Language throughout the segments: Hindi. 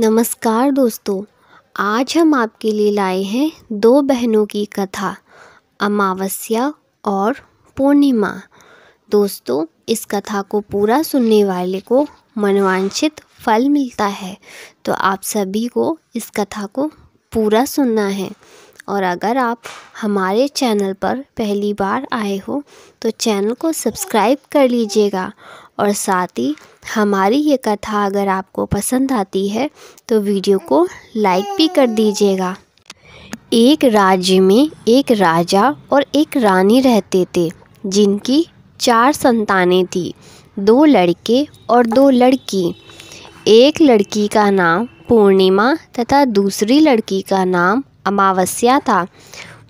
नमस्कार दोस्तों आज हम आपके लिए लाए हैं दो बहनों की कथा अमावस्या और पूर्णिमा दोस्तों इस कथा को पूरा सुनने वाले को मनवांछित फल मिलता है तो आप सभी को इस कथा को पूरा सुनना है और अगर आप हमारे चैनल पर पहली बार आए हो तो चैनल को सब्सक्राइब कर लीजिएगा और साथ ही हमारी ये कथा अगर आपको पसंद आती है तो वीडियो को लाइक भी कर दीजिएगा एक राज्य में एक राजा और एक रानी रहते थे जिनकी चार संतानें थी दो लड़के और दो लड़की एक लड़की का नाम पूर्णिमा तथा दूसरी लड़की का नाम अमावस्या था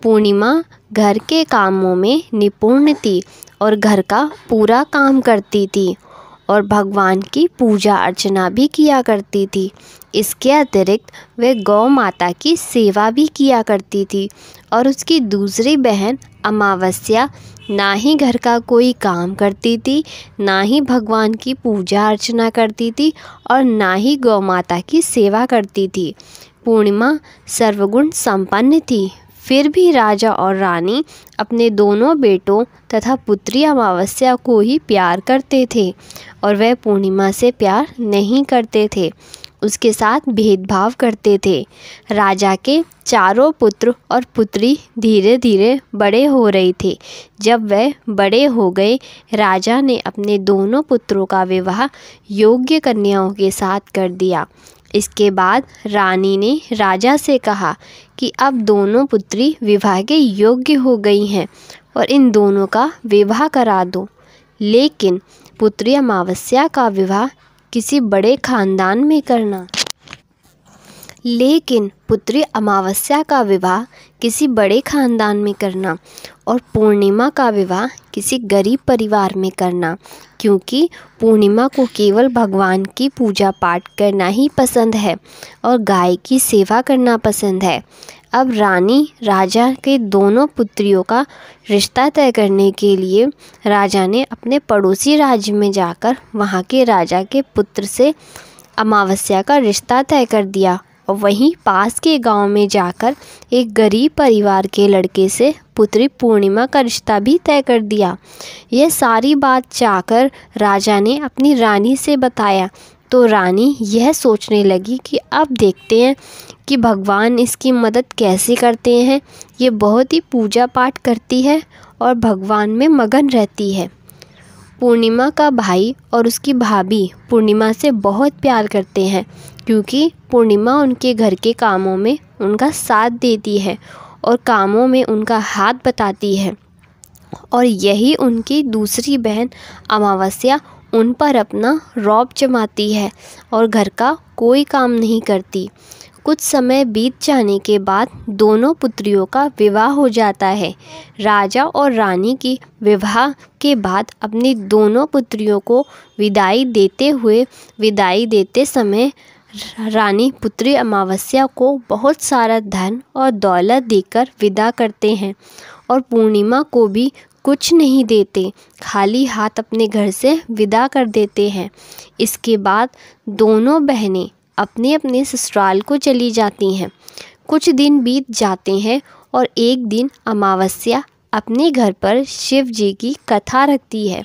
पूर्णिमा घर के कामों में निपुण थी और घर का पूरा काम करती थी और भगवान की पूजा अर्चना भी किया करती थी इसके अतिरिक्त वे गौ माता की सेवा भी किया करती थी और उसकी दूसरी बहन अमावस्या ना ही घर का कोई काम करती थी ना ही भगवान की पूजा अर्चना करती थी और ना ही गौ माता की सेवा करती थी पूर्णिमा सर्वगुण संपन्न थी फिर भी राजा और रानी अपने दोनों बेटों तथा पुत्री अमावस्या को ही प्यार करते थे और वह पूर्णिमा से प्यार नहीं करते थे उसके साथ भेदभाव करते थे राजा के चारों पुत्र और पुत्री धीरे धीरे बड़े हो रहे थे जब वह बड़े हो गए राजा ने अपने दोनों पुत्रों का विवाह योग्य कन्याओं के साथ कर दिया इसके बाद रानी ने राजा से कहा कि अब दोनों पुत्री विवाह के योग्य हो गई हैं और इन दोनों का विवाह करा दो लेकिन पुत्री अमावस्या का विवाह किसी बड़े खानदान में करना लेकिन पुत्री अमावस्या का विवाह किसी बड़े खानदान में करना और पूर्णिमा का विवाह किसी गरीब परिवार में करना क्योंकि पूर्णिमा को केवल भगवान की पूजा पाठ करना ही पसंद है और गाय की सेवा करना पसंद है अब रानी राजा के दोनों पुत्रियों का रिश्ता तय करने के लिए राजा ने अपने पड़ोसी राज्य में जाकर वहाँ के राजा के पुत्र से अमावस्या का रिश्ता तय कर दिया वहीं पास के गांव में जाकर एक गरीब परिवार के लड़के से पुत्री पूर्णिमा का रिश्ता भी तय कर दिया यह सारी बात जाकर राजा ने अपनी रानी से बताया तो रानी यह सोचने लगी कि अब देखते हैं कि भगवान इसकी मदद कैसे करते हैं ये बहुत ही पूजा पाठ करती है और भगवान में मगन रहती है पूर्णिमा का भाई और उसकी भाभी पूर्णिमा से बहुत प्यार करते हैं क्योंकि पूर्णिमा उनके घर के कामों में उनका साथ देती है और कामों में उनका हाथ बताती है और यही उनकी दूसरी बहन अमावस्या उन पर अपना रौब जमाती है और घर का कोई काम नहीं करती कुछ समय बीत जाने के बाद दोनों पुत्रियों का विवाह हो जाता है राजा और रानी की विवाह के बाद अपनी दोनों पुत्रियों को विदाई देते हुए विदाई देते समय रानी पुत्री अमावस्या को बहुत सारा धन और दौलत देकर विदा करते हैं और पूर्णिमा को भी कुछ नहीं देते खाली हाथ अपने घर से विदा कर देते हैं इसके बाद दोनों बहनें अपने अपने ससुराल को चली जाती हैं कुछ दिन बीत जाते हैं और एक दिन अमावस्या अपने घर पर शिव जी की कथा रखती है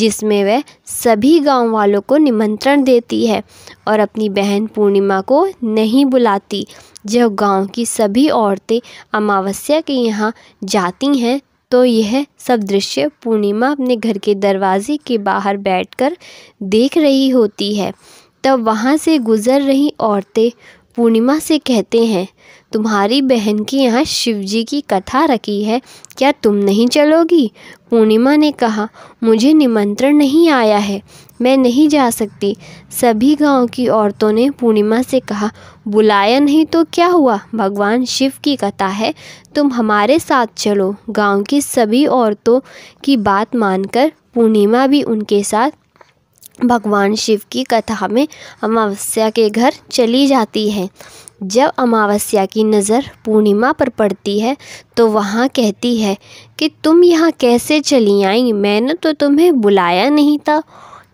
जिसमें वह सभी गांव वालों को निमंत्रण देती है और अपनी बहन पूर्णिमा को नहीं बुलाती जब गांव की सभी औरतें अमावस्या के यहाँ जाती हैं तो यह सब दृश्य पूर्णिमा अपने घर के दरवाजे के बाहर बैठकर देख रही होती है तब वहाँ से गुज़र रही औरतें पूर्णिमा से कहते हैं तुम्हारी बहन की यहाँ शिव जी की कथा रखी है क्या तुम नहीं चलोगी पूर्णिमा ने कहा मुझे निमंत्रण नहीं आया है मैं नहीं जा सकती सभी गांव की औरतों ने पूर्णिमा से कहा बुलाया नहीं तो क्या हुआ भगवान शिव की कथा है तुम हमारे साथ चलो गांव की सभी औरतों की बात मानकर पूर्णिमा भी उनके साथ भगवान शिव की कथा में अमावस्या के घर चली जाती है जब अमावस्या की नज़र पूर्णिमा पर पड़ती है तो वहाँ कहती है कि तुम यहाँ कैसे चली आई मैंने तो तुम्हें बुलाया नहीं था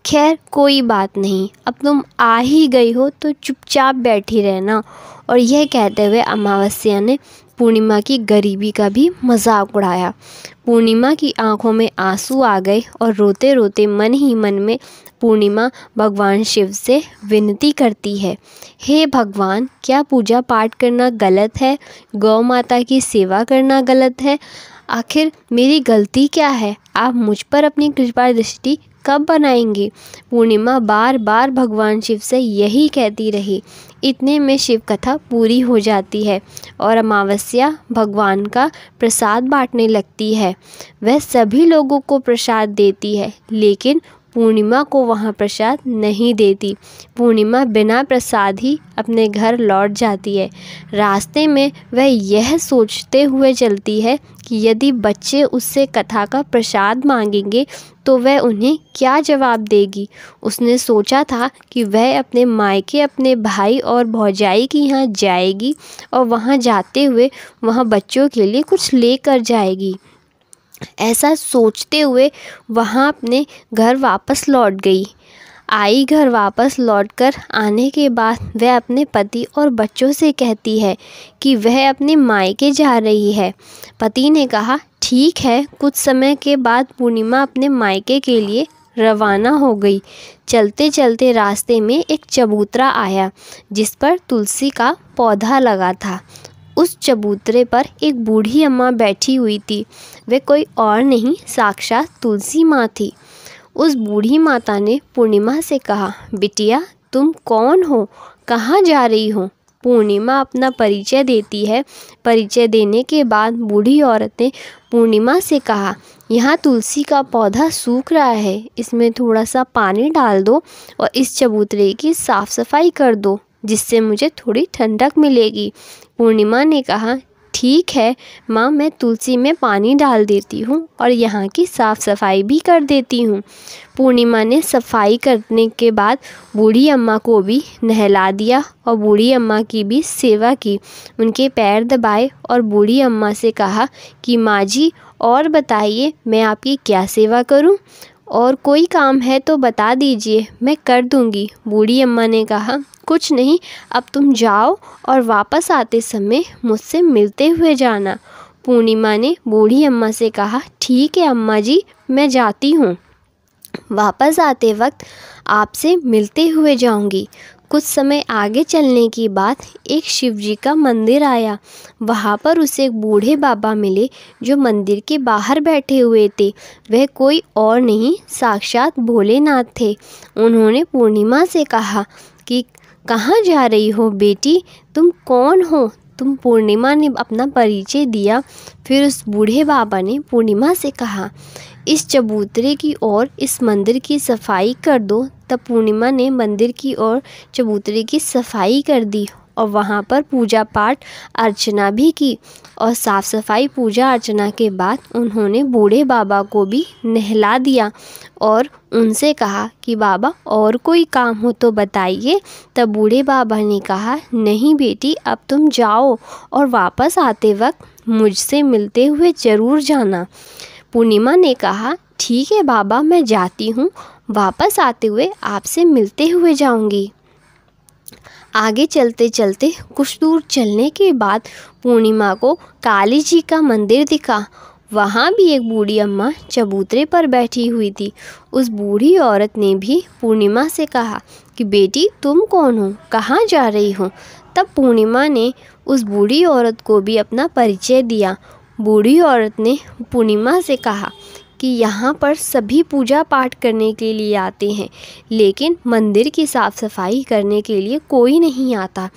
खैर कोई बात नहीं अब तुम आ ही गई हो तो चुपचाप बैठी रहना और यह कहते हुए अमावस्या ने पूर्णिमा की गरीबी का भी मजाक उड़ाया पूर्णिमा की आंखों में आंसू आ गए और रोते रोते मन ही मन में पूर्णिमा भगवान शिव से विनती करती है हे भगवान क्या पूजा पाठ करना गलत है गौ माता की सेवा करना गलत है आखिर मेरी गलती क्या है आप मुझ पर अपनी कृपा दृष्टि कब बनाएंगे पूर्णिमा बार बार भगवान शिव से यही कहती रही इतने में शिव कथा पूरी हो जाती है और अमावस्या भगवान का प्रसाद बांटने लगती है वह सभी लोगों को प्रसाद देती है लेकिन पूर्णिमा को वहाँ प्रसाद नहीं देती पूर्णिमा बिना प्रसाद ही अपने घर लौट जाती है रास्ते में वह यह सोचते हुए चलती है कि यदि बच्चे उससे कथा का प्रसाद मांगेंगे तो वह उन्हें क्या जवाब देगी उसने सोचा था कि वह अपने मायके अपने भाई और भौजाई के यहाँ जाएगी और वहाँ जाते हुए वहाँ बच्चों के लिए कुछ लेकर जाएगी ऐसा सोचते हुए वहाँ अपने घर वापस लौट गई आई घर वापस लौटकर आने के बाद वह अपने पति और बच्चों से कहती है कि वह अपने मायके जा रही है पति ने कहा ठीक है कुछ समय के बाद पूर्णिमा अपने मायके के लिए रवाना हो गई चलते चलते रास्ते में एक चबूतरा आया जिस पर तुलसी का पौधा लगा था उस चबूतरे पर एक बूढ़ी अम्मा बैठी हुई थी वे कोई और नहीं साक्षात तुलसी माँ थी उस बूढ़ी माता ने पूर्णिमा से कहा बिटिया तुम कौन हो कहाँ जा रही हो पूर्णिमा अपना परिचय देती है परिचय देने के बाद बूढ़ी औरत ने पूर्णिमा से कहा यहाँ तुलसी का पौधा सूख रहा है इसमें थोड़ा सा पानी डाल दो और इस चबूतरे की साफ़ सफाई कर दो जिससे मुझे थोड़ी ठंडक मिलेगी पूर्णिमा ने कहा ठीक है माँ मैं तुलसी में पानी डाल देती हूँ और यहाँ की साफ़ सफाई भी कर देती हूँ पूर्णिमा ने सफाई करने के बाद बूढ़ी अम्मा को भी नहला दिया और बूढ़ी अम्मा की भी सेवा की उनके पैर दबाए और बूढ़ी अम्मा से कहा कि माँ जी और बताइए मैं आपकी क्या सेवा करूँ और कोई काम है तो बता दीजिए मैं कर दूँगी बूढ़ी अम्मा ने कहा कुछ नहीं अब तुम जाओ और वापस आते समय मुझसे मिलते हुए जाना पूर्णिमा ने बूढ़ी अम्मा से कहा ठीक है अम्मा जी मैं जाती हूँ वापस आते वक्त आपसे मिलते हुए जाऊंगी कुछ समय आगे चलने की बात एक शिव जी का मंदिर आया वहाँ पर उसे एक बूढ़े बाबा मिले जो मंदिर के बाहर बैठे हुए थे वह कोई और नहीं साक्षात भोलेनाथ थे उन्होंने पूर्णिमा से कहा कि कहाँ जा रही हो बेटी तुम कौन हो तुम पूर्णिमा ने अपना परिचय दिया फिर उस बूढ़े बाबा ने पूर्णिमा से कहा इस चबूतरे की ओर इस मंदिर की सफाई कर दो तब पूर्णिमा ने मंदिर की ओर चबूतरे की सफाई कर दी और वहाँ पर पूजा पाठ अर्चना भी की और साफ़ सफाई पूजा अर्चना के बाद उन्होंने बूढ़े बाबा को भी नहला दिया और उनसे कहा कि बाबा और कोई काम हो तो बताइए तब बूढ़े बाबा ने कहा नहीं बेटी अब तुम जाओ और वापस आते वक्त मुझसे मिलते हुए ज़रूर जाना पूर्णिमा ने कहा ठीक है बाबा मैं जाती हूँ वापस आते हुए आपसे मिलते हुए जाऊँगी आगे चलते चलते कुछ दूर चलने के बाद पूर्णिमा को काली जी का मंदिर दिखा वहाँ भी एक बूढ़ी अम्मा चबूतरे पर बैठी हुई थी उस बूढ़ी औरत ने भी पूर्णिमा से कहा कि बेटी तुम कौन हो कहाँ जा रही हो तब पूर्णिमा ने उस बूढ़ी औरत को भी अपना परिचय दिया बूढ़ी औरत ने पूर्णिमा से कहा कि यहाँ पर सभी पूजा पाठ करने के लिए आते हैं लेकिन मंदिर की साफ़ सफ़ाई करने के लिए कोई नहीं आता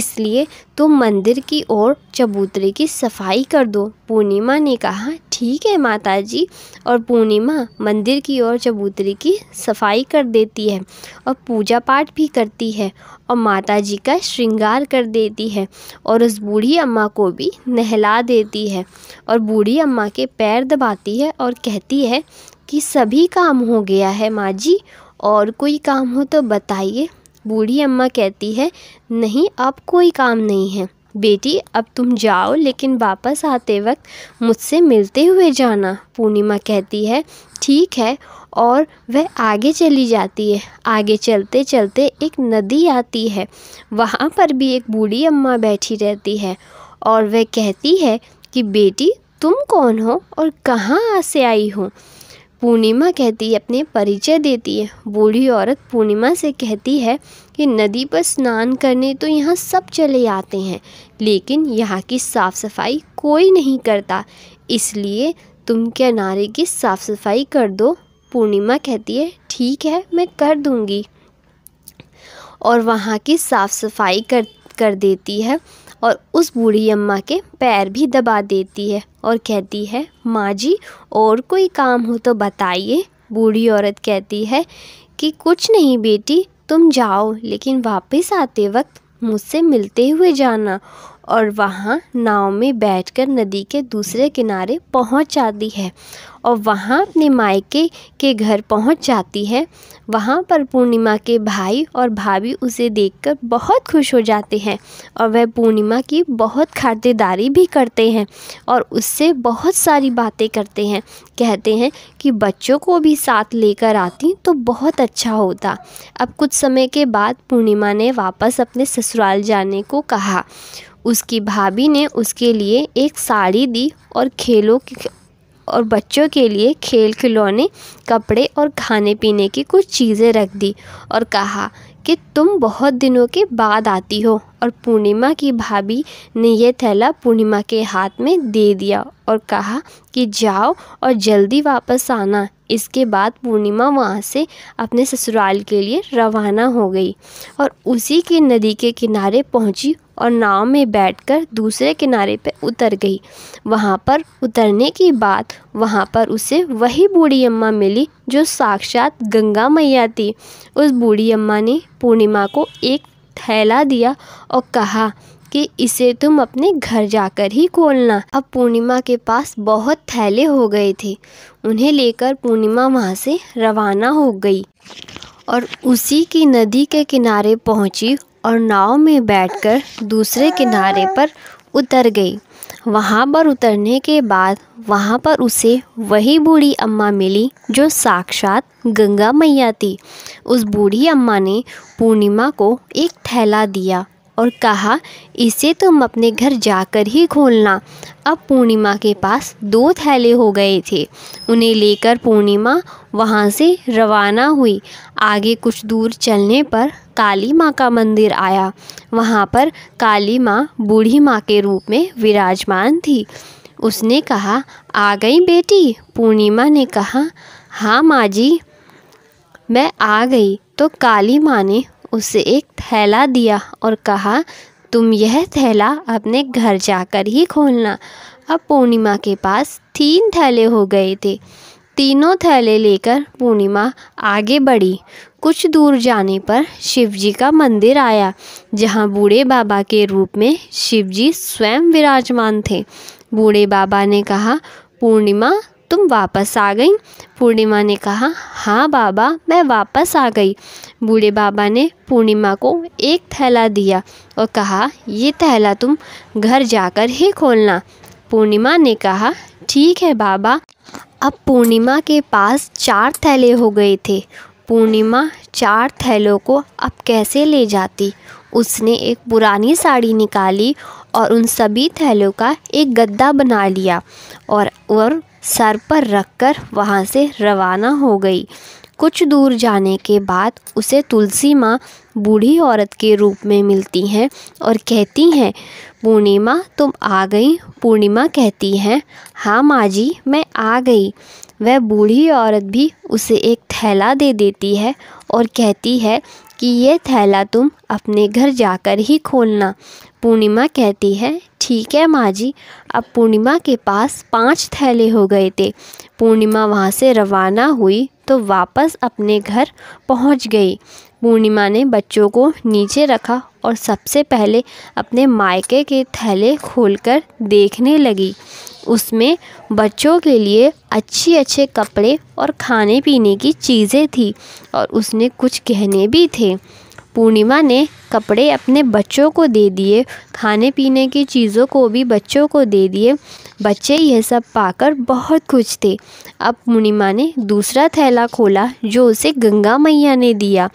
इसलिए तुम तो मंदिर की ओर चबूतरे की सफाई कर दो पूर्णिमा ने कहा ठीक है माता जी और पूर्णिमा मंदिर की ओर चबूतरे की सफाई कर देती है और पूजा पाठ भी करती है और माता जी का श्रृंगार कर देती है और उस बूढ़ी अम्मा को भी नहला देती है और बूढ़ी अम्मा के पैर दबाती है और कहती है कि सभी काम हो गया है माँ जी और कोई काम हो तो बताइए बूढ़ी अम्मा कहती है नहीं अब कोई काम नहीं है बेटी अब तुम जाओ लेकिन वापस आते वक्त मुझसे मिलते हुए जाना पूर्णिमा कहती है ठीक है और वह आगे चली जाती है आगे चलते चलते एक नदी आती है वहाँ पर भी एक बूढ़ी अम्मा बैठी रहती है और वह कहती है कि बेटी तुम कौन हो और कहाँ से आई हो पूर्णिमा कहती है अपने परिचय देती है बूढ़ी औरत पूर्णिमा से कहती है कि नदी पर स्नान करने तो यहाँ सब चले आते हैं लेकिन यहाँ की साफ़ सफाई कोई नहीं करता इसलिए तुम किनारे की साफ़ सफाई कर दो पूर्णिमा कहती है ठीक है मैं कर दूँगी और वहाँ की साफ़ सफाई कर कर देती है और उस बूढ़ी अम्मा के पैर भी दबा देती है और कहती है माँ जी और कोई काम हो तो बताइए बूढ़ी औरत कहती है कि कुछ नहीं बेटी तुम जाओ लेकिन वापस आते वक्त मुझसे मिलते हुए जाना और वहाँ नाव में बैठकर नदी के दूसरे किनारे पहुँच जाती है और वहाँ अपने मायके के घर पहुँच जाती है वहाँ पर पूर्णिमा के भाई और भाभी उसे देखकर बहुत खुश हो जाते हैं और वह पूर्णिमा की बहुत खातिरदारी भी करते हैं और उससे बहुत सारी बातें करते हैं कहते हैं कि बच्चों को भी साथ लेकर आती तो बहुत अच्छा होता अब कुछ समय के बाद पूर्णिमा ने वापस अपने ससुराल जाने को कहा उसकी भाभी ने उसके लिए एक साड़ी दी और खेलों और बच्चों के लिए खेल खिलौने कपड़े और खाने पीने की कुछ चीज़ें रख दी और कहा कि तुम बहुत दिनों के बाद आती हो और पूर्णिमा की भाभी ने यह थैला पूर्णिमा के हाथ में दे दिया और कहा कि जाओ और जल्दी वापस आना इसके बाद पूर्णिमा वहाँ से अपने ससुराल के लिए रवाना हो गई और उसी के नदी के किनारे पहुँची और नाव में बैठकर दूसरे किनारे पर उतर गई वहाँ पर उतरने की बात वहाँ पर उसे वही बूढ़ी अम्मा मिली जो साक्षात गंगा मैया थी उस बूढ़ी अम्मा ने पूर्णिमा को एक थैला दिया और कहा कि इसे तुम अपने घर जाकर ही खोलना अब पूर्णिमा के पास बहुत थैले हो गए थे उन्हें लेकर पूर्णिमा वहाँ से रवाना हो गई और उसी की नदी के किनारे पहुँची और नाव में बैठकर दूसरे किनारे पर उतर गई वहाँ पर उतरने के बाद वहाँ पर उसे वही बूढ़ी अम्मा मिली जो साक्षात गंगा मैया थी उस बूढ़ी अम्मा ने पूर्णिमा को एक थैला दिया और कहा इसे तुम अपने घर जाकर ही खोलना अब पूर्णिमा के पास दो थैले हो गए थे उन्हें लेकर पूर्णिमा वहाँ से रवाना हुई आगे कुछ दूर चलने पर काली माँ का मंदिर आया वहाँ पर काली माँ बूढ़ी माँ के रूप में विराजमान थी उसने कहा आ गई बेटी पूर्णिमा ने कहा हाँ माँ जी मैं आ गई तो काली माँ ने उसे एक थैला दिया और कहा तुम यह थैला अपने घर जाकर ही खोलना अब पूर्णिमा के पास तीन थैले हो गए थे तीनों थैले लेकर पूर्णिमा आगे बढ़ी कुछ दूर जाने पर शिवजी का मंदिर आया जहाँ बूढ़े बाबा के रूप में शिवजी स्वयं विराजमान थे बूढ़े बाबा ने कहा पूर्णिमा तुम वापस आ गई पूर्णिमा ने कहा हाँ बाबा मैं वापस आ गई बूढ़े बाबा ने पूर्णिमा को एक थैला दिया और कहा ये थैला तुम घर जाकर ही खोलना पूर्णिमा ने कहा ठीक है बाबा अब पूर्णिमा के पास चार थैले हो गए थे पूर्णिमा चार थैलों को अब कैसे ले जाती उसने एक पुरानी साड़ी निकाली और उन सभी थैलों का एक गद्दा बना लिया और और सर पर रखकर वहाँ से रवाना हो गई कुछ दूर जाने के बाद उसे तुलसी माँ बूढ़ी औरत के रूप में मिलती हैं और कहती हैं पूर्णिमा तुम आ गई पूर्णिमा कहती हैं हाँ माँ जी मैं आ गई वह बूढ़ी औरत भी उसे एक थैला दे देती है और कहती है कि यह थैला तुम अपने घर जाकर ही खोलना पूर्णिमा कहती है ठीक है माँ जी अब पूर्णिमा के पास पांच थैले हो गए थे पूर्णिमा वहाँ से रवाना हुई तो वापस अपने घर पहुँच गई पूर्णिमा ने बच्चों को नीचे रखा और सबसे पहले अपने मायके के थैले खोलकर देखने लगी उसमें बच्चों के लिए अच्छे अच्छे कपड़े और खाने पीने की चीज़ें थी और उसने कुछ गहने भी थे पूर्णिमा ने कपड़े अपने बच्चों को दे दिए खाने पीने की चीज़ों को भी बच्चों को दे दिए बच्चे यह सब पाकर बहुत खुश थे अब पूर्णिमा ने दूसरा थैला खोला जो उसे गंगा मैया ने दिया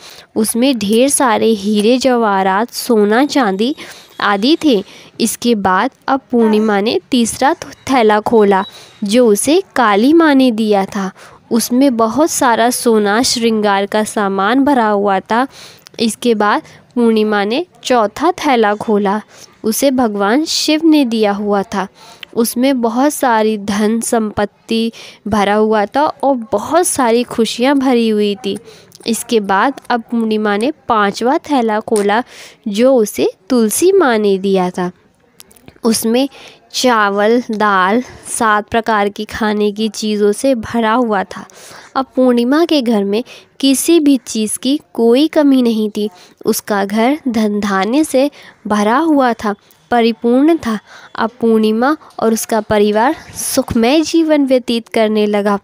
उसमें ढेर सारे हीरे जवाहरात सोना चांदी आदि थे इसके बाद अब पूर्णिमा ने तीसरा थैला खोला जो उसे काली माँ ने दिया था उसमें बहुत सारा सोना श्रृंगार का सामान भरा हुआ था इसके बाद पूर्णिमा ने चौथा थैला खोला उसे भगवान शिव ने दिया हुआ था उसमें बहुत सारी धन संपत्ति भरा हुआ था और बहुत सारी खुशियाँ भरी हुई थी इसके बाद अब पूर्णिमा ने पांचवा थैला खोला जो उसे तुलसी माँ ने दिया था उसमें चावल दाल सात प्रकार की खाने की चीज़ों से भरा हुआ था अब पूर्णिमा के घर में किसी भी चीज़ की कोई कमी नहीं थी उसका घर धन धान्य से भरा हुआ था परिपूर्ण था अब पूर्णिमा और उसका परिवार सुखमय जीवन व्यतीत करने लगा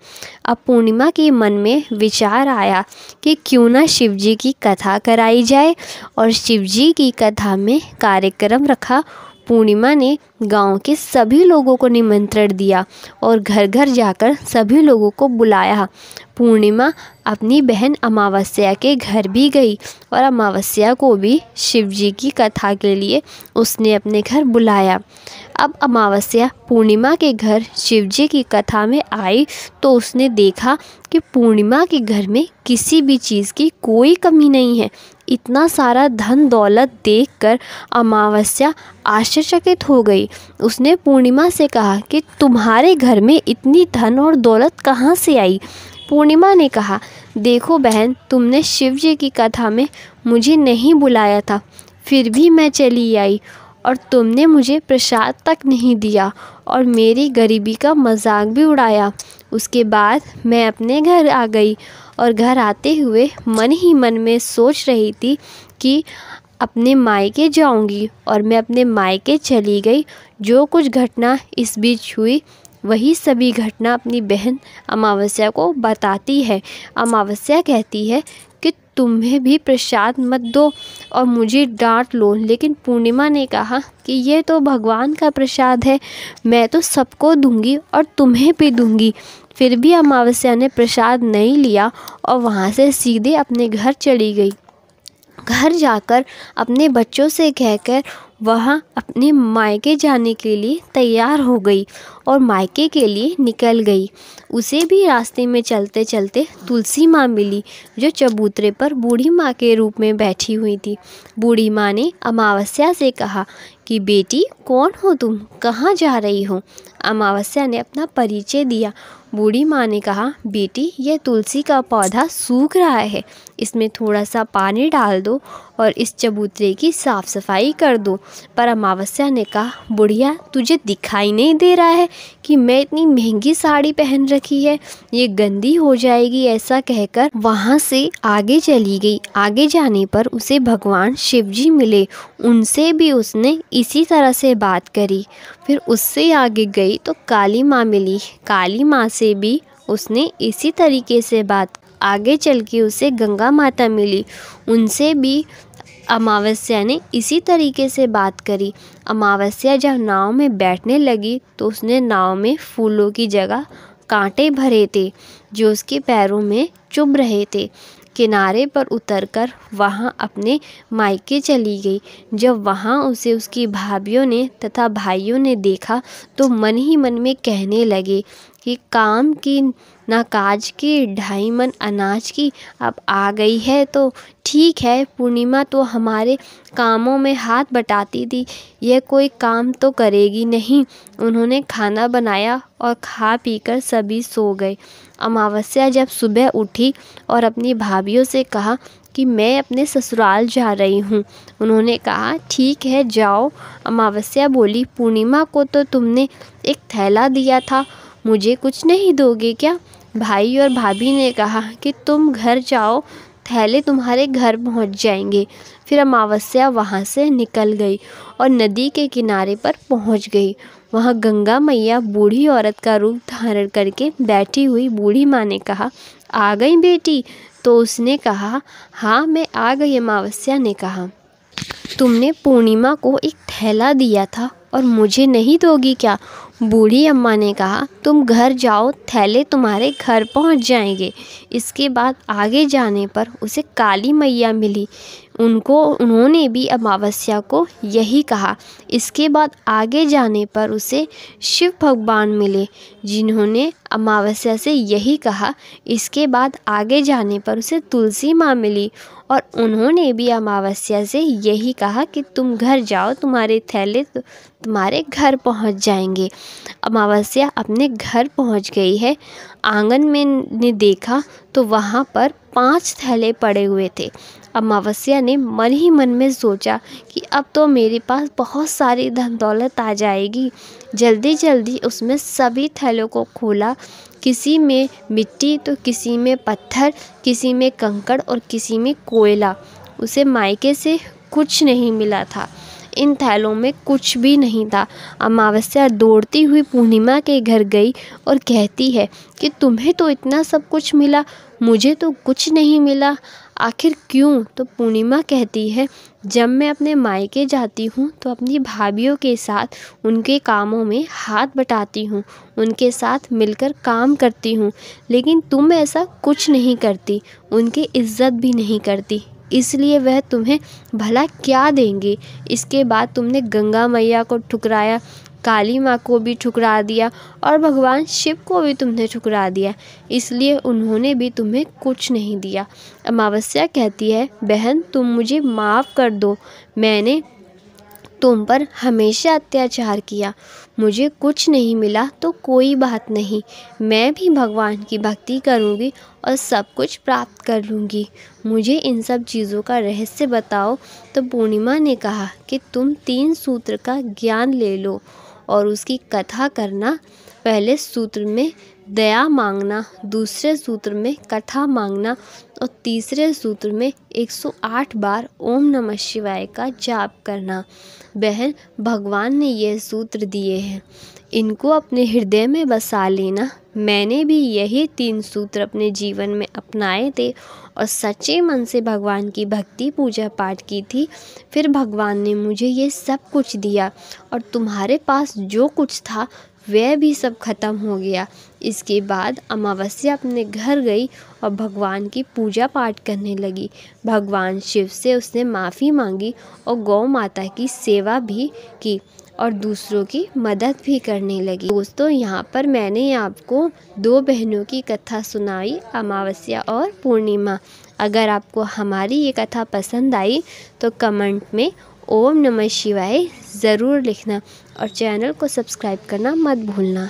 अब पूर्णिमा के मन में विचार आया कि क्यों ना शिव जी की कथा कराई जाए और शिव जी की कथा में कार्यक्रम रखा पूर्णिमा ने गांव के सभी लोगों को निमंत्रण दिया और घर घर जाकर सभी लोगों को बुलाया पूर्णिमा अपनी बहन अमावस्या के घर भी गई और अमावस्या को भी शिव जी की कथा के लिए उसने अपने घर बुलाया अब अमावस्या पूर्णिमा के घर शिव जी की कथा में आई तो उसने देखा कि पूर्णिमा के घर में किसी भी चीज़ की कोई कमी नहीं है इतना सारा धन दौलत देखकर अमावस्या आश्चर्यचकित हो गई उसने पूर्णिमा से कहा कि तुम्हारे घर में इतनी धन और दौलत कहाँ से आई पूर्णिमा ने कहा देखो बहन तुमने शिव जी की कथा में मुझे नहीं बुलाया था फिर भी मैं चली आई और तुमने मुझे प्रसाद तक नहीं दिया और मेरी गरीबी का मजाक भी उड़ाया उसके बाद मैं अपने घर आ गई और घर आते हुए मन ही मन में सोच रही थी कि अपने मायके जाऊंगी और मैं अपने मायके चली गई जो कुछ घटना इस बीच हुई वही सभी घटना अपनी बहन अमावस्या को बताती है अमावस्या कहती है कि तुम्हें भी प्रसाद मत दो और मुझे डांट लो लेकिन पूर्णिमा ने कहा कि ये तो भगवान का प्रसाद है मैं तो सबको दूंगी और तुम्हें भी दूंगी फिर भी अमावस्या ने प्रसाद नहीं लिया और वहाँ से सीधे अपने घर चली गई घर जाकर अपने बच्चों से कहकर वह अपने मायके जाने के लिए तैयार हो गई और मायके के लिए निकल गई उसे भी रास्ते में चलते चलते तुलसी माँ मिली जो चबूतरे पर बूढ़ी माँ के रूप में बैठी हुई थी बूढ़ी माँ ने अमावस्या से कहा कि बेटी कौन हो तुम कहाँ जा रही हो अमावस्या ने अपना परिचय दिया बूढ़ी माँ ने कहा बेटी यह तुलसी का पौधा सूख रहा है इसमें थोड़ा सा पानी डाल दो और इस चबूतरे की साफ़ सफाई कर दो पर अमावस्या ने कहा बुढ़िया तुझे दिखाई नहीं दे रहा है कि मैं इतनी महंगी साड़ी पहन रखी है ये गंदी हो जाएगी ऐसा कहकर वहाँ से आगे चली गई आगे जाने पर उसे भगवान शिव जी मिले उनसे भी उसने इसी तरह से बात करी फिर उससे आगे गई गई तो काली माँ मिली काली माँ से भी उसने इसी तरीके से बात आगे चल के उसे गंगा माता मिली उनसे भी अमावस्या ने इसी तरीके से बात करी अमावस्या जब नाव में बैठने लगी तो उसने नाव में फूलों की जगह कांटे भरे थे जो उसके पैरों में चुभ रहे थे किनारे पर उतरकर वहाँ अपने मायके चली गई जब वहाँ उसे उसकी भाभियों ने तथा भाइयों ने देखा तो मन ही मन में कहने लगे कि काम की ना काज की ढाई मन अनाज की अब आ गई है तो ठीक है पूर्णिमा तो हमारे कामों में हाथ बटाती थी यह कोई काम तो करेगी नहीं उन्होंने खाना बनाया और खा पीकर सभी सो गए अमावस्या जब सुबह उठी और अपनी भाभीियों से कहा कि मैं अपने ससुराल जा रही हूँ उन्होंने कहा ठीक है जाओ अमावस्या बोली पूर्णिमा को तो तुमने एक थैला दिया था मुझे कुछ नहीं दोगे क्या भाई और भाभी ने कहा कि तुम घर जाओ थैले तुम्हारे घर पहुंच जाएंगे फिर अमावस्या वहां से निकल गई और नदी के किनारे पर पहुंच गई वहां गंगा मैया बूढ़ी औरत का रूप धारण करके बैठी हुई बूढ़ी माँ ने कहा आ गई बेटी तो उसने कहा हाँ मैं आ गई अमावस्या ने कहा तुमने पूर्णिमा को एक थैला दिया था और मुझे नहीं दोगी क्या बूढ़ी अम्मा ने कहा तुम घर जाओ थैले तुम्हारे घर पहुंच जाएंगे इसके बाद आगे जाने पर उसे काली मैया मिली उनको उन्होंने भी अमावस्या को यही कहा इसके बाद आगे जाने पर उसे शिव भगवान मिले जिन्होंने अमावस्या से यही कहा इसके बाद आगे जाने पर उसे तुलसी माँ मिली और उन्होंने भी अमावस्या से यही कहा कि तुम घर जाओ तुम्हारे थैले तो तुम्हारे घर पहुंच जाएंगे अमावस्या अपने घर पहुंच गई है आंगन में ने देखा तो वहाँ पर पांच थैले पड़े हुए थे अमावस्या ने मन ही मन में सोचा कि अब तो मेरे पास बहुत सारी धन दौलत आ जाएगी जल्दी जल्दी उसमें सभी थैलों को खोला किसी में मिट्टी तो किसी में पत्थर किसी में कंकड़ और किसी में कोयला उसे मायके से कुछ नहीं मिला था इन थैलों में कुछ भी नहीं था अमावस्या दौड़ती हुई पूर्णिमा के घर गई और कहती है कि तुम्हें तो इतना सब कुछ मिला मुझे तो कुछ नहीं मिला आखिर क्यों तो पूर्णिमा कहती है जब मैं अपने मायके जाती हूँ तो अपनी भाभीियों के साथ उनके कामों में हाथ बटाती हूँ उनके साथ मिलकर काम करती हूँ लेकिन तुम ऐसा कुछ नहीं करती उनकी इज्जत भी नहीं करती इसलिए वह तुम्हें भला क्या देंगे इसके बाद तुमने गंगा मैया को ठुकराया काली माँ को भी ठुकरा दिया और भगवान शिव को भी तुमने ठुकरा दिया इसलिए उन्होंने भी तुम्हें कुछ नहीं दिया अमावस्या कहती है बहन तुम मुझे माफ़ कर दो मैंने तुम पर हमेशा अत्याचार किया मुझे कुछ नहीं मिला तो कोई बात नहीं मैं भी भगवान की भक्ति करूँगी और सब कुछ प्राप्त कर लूँगी मुझे इन सब चीज़ों का रहस्य बताओ तो पूर्णिमा ने कहा कि तुम तीन सूत्र का ज्ञान ले लो और उसकी कथा करना पहले सूत्र में दया मांगना दूसरे सूत्र में कथा मांगना और तीसरे सूत्र में 108 बार ओम नमः शिवाय का जाप करना बहन भगवान ने यह सूत्र दिए हैं इनको अपने हृदय में बसा लेना मैंने भी यही तीन सूत्र अपने जीवन में अपनाए थे और सच्चे मन से भगवान की भक्ति पूजा पाठ की थी फिर भगवान ने मुझे ये सब कुछ दिया और तुम्हारे पास जो कुछ था वह भी सब खत्म हो गया इसके बाद अमावस्या अपने घर गई और भगवान की पूजा पाठ करने लगी भगवान शिव से उसने माफ़ी मांगी और गौ माता की सेवा भी की और दूसरों की मदद भी करने लगी दोस्तों यहाँ पर मैंने आपको दो बहनों की कथा सुनाई अमावस्या और पूर्णिमा अगर आपको हमारी ये कथा पसंद आई तो कमेंट में ओम नमः शिवाय ज़रूर लिखना और चैनल को सब्सक्राइब करना मत भूलना